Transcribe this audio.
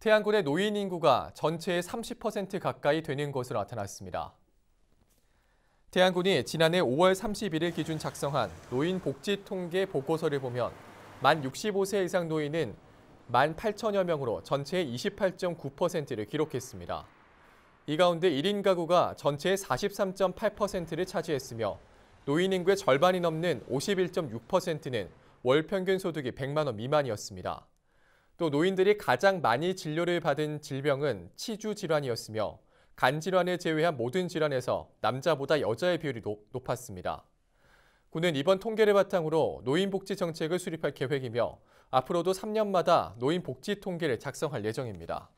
태양군의 노인 인구가 전체의 30% 가까이 되는 것으로 나타났습니다. 태양군이 지난해 5월 31일 기준 작성한 노인 복지 통계 보고서를 보면 만 65세 이상 노인은 1만 8천여 명으로 전체의 28.9%를 기록했습니다. 이 가운데 1인 가구가 전체의 43.8%를 차지했으며 노인 인구의 절반이 넘는 51.6%는 월 평균 소득이 100만 원 미만이었습니다. 또 노인들이 가장 많이 진료를 받은 질병은 치주 질환이었으며 간 질환을 제외한 모든 질환에서 남자보다 여자의 비율이 높았습니다. 군은 이번 통계를 바탕으로 노인복지 정책을 수립할 계획이며 앞으로도 3년마다 노인복지 통계를 작성할 예정입니다.